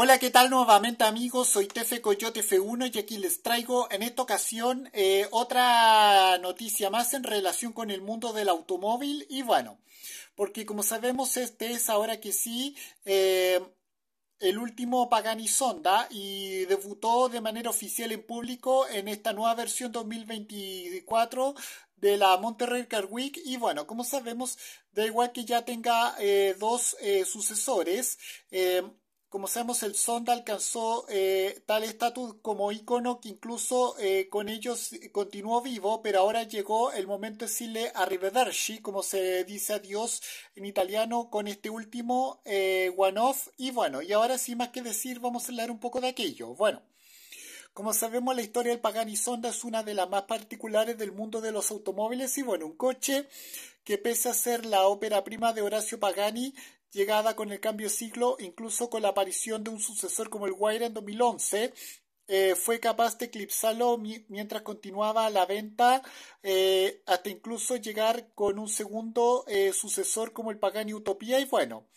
Hola, ¿qué tal nuevamente amigos? Soy Tefe Coyote F1 y aquí les traigo en esta ocasión eh, otra noticia más en relación con el mundo del automóvil y bueno, porque como sabemos este es ahora que sí eh, el último Pagani Sonda y debutó de manera oficial en público en esta nueva versión 2024 de la Monterrey Car Week y bueno, como sabemos, da igual que ya tenga eh, dos sucesores, como sabemos, el Sonda alcanzó eh, tal estatus como icono que incluso eh, con ellos continuó vivo, pero ahora llegó el momento de decirle arrivederci, como se dice adiós en italiano, con este último eh, one-off. Y bueno, y ahora sin más que decir, vamos a hablar un poco de aquello. Bueno. Como sabemos, la historia del Pagani Sonda es una de las más particulares del mundo de los automóviles y bueno, un coche que pese a ser la ópera prima de Horacio Pagani, llegada con el cambio de siglo, incluso con la aparición de un sucesor como el Wire en 2011, eh, fue capaz de eclipsarlo mientras continuaba la venta, eh, hasta incluso llegar con un segundo eh, sucesor como el Pagani Utopía y bueno.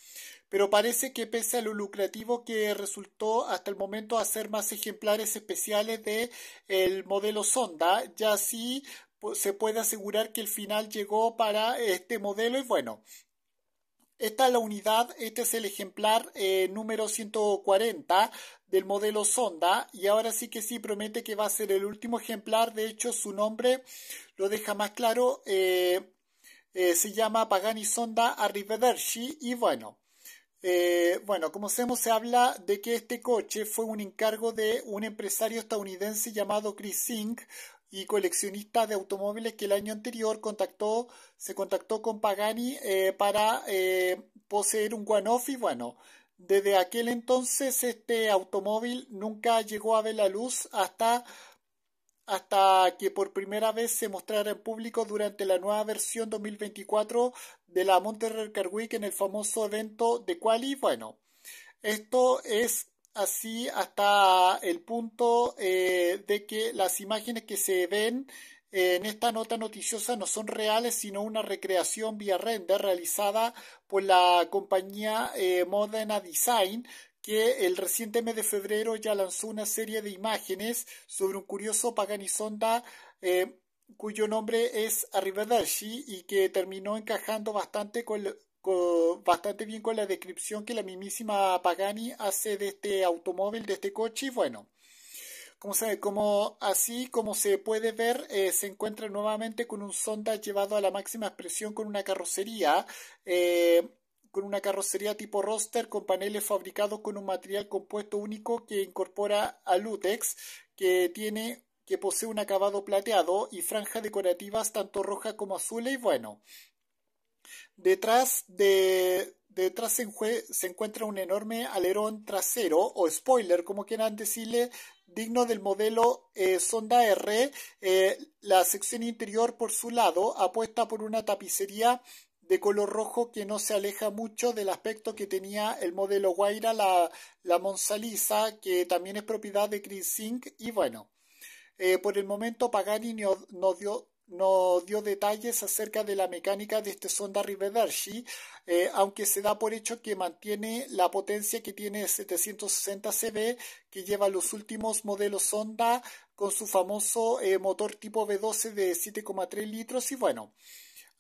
Pero parece que pese a lo lucrativo que resultó hasta el momento hacer más ejemplares especiales de el modelo Sonda, ya sí pues, se puede asegurar que el final llegó para este modelo y bueno, esta es la unidad, este es el ejemplar eh, número 140 del modelo Sonda y ahora sí que sí promete que va a ser el último ejemplar, de hecho su nombre lo deja más claro, eh, eh, se llama Pagani Sonda Arrivederci y bueno. bueno, como sabemos, se habla de que este coche fue un encargo de un empresario estadounidense llamado Chris Sink, y coleccionista de automóviles que el año anterior contactó, se contactó con Pagani eh, para eh, poseer un y Bueno, desde aquel entonces este automóvil nunca llegó a ver la luz hasta, hasta que por primera vez se mostrara en público durante la nueva versión 2024 de la Monterrey Car Week en el famoso evento de Quali. Bueno, esto es así hasta el punto eh, de que las imágenes que se ven eh, en esta nota noticiosa no son reales, sino una recreación vía render realizada por la compañía eh, Modena Design, que el reciente mes de febrero ya lanzó una serie de imágenes sobre un curioso Paganizonda cuyo nombre es Arrivederci y que terminó encajando bastante con, bastante bien con la descripción que la mismísima Pagani hace de este automóvil, de este coche. Y bueno, como, se, como así como se puede ver, eh, se encuentra nuevamente con un Sonda llevado a la máxima expresión con una carrocería. Eh, con una carrocería tipo roster con paneles fabricados con un material compuesto único que incorpora a Lutex, que tiene que posee un acabado plateado y franjas decorativas tanto roja como azules y bueno, Detrás, de, detrás se, encuentra un enorme alerón trasero o spoiler, como quieran decirle, digno del modelo eh, Sonda R. Eh, la sección interior por su lado, apuesta por una tapicería de color rojo que no se aleja mucho del aspecto que tenía el modelo Guaira, la, la que también es propiedad de Chris Y bueno, eh, por el momento Pagani nos dio no dio detalles acerca de la mecánica de este sonda River eh, aunque se da por hecho que mantiene la potencia que tiene 760 CV que lleva los últimos modelos sonda con su famoso eh, motor tipo V12 de 7,3 litros y bueno.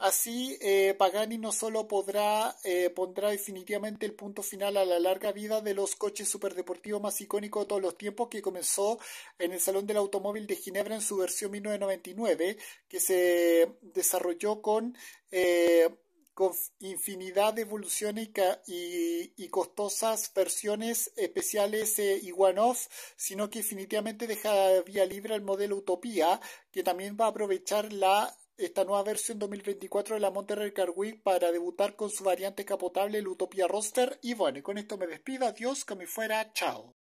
Así, eh, Pagani no solo podrá, eh, pondrá definitivamente el punto final a la larga vida de los coches superdeportivos más icónicos de todos los tiempos, que comenzó en el Salón del Automóvil de Ginebra en su versión 1999, que se desarrolló con, eh, con infinidad de evoluciones y, y costosas versiones especiales y one-off, sino que definitivamente deja vía libre al modelo Utopía, que también va a aprovechar la esta nueva versión 2024 de la Monterrey Week para debutar con su variante capotable, el Utopia Roster. Y bueno, con esto me despido, adiós, que me fuera, chao.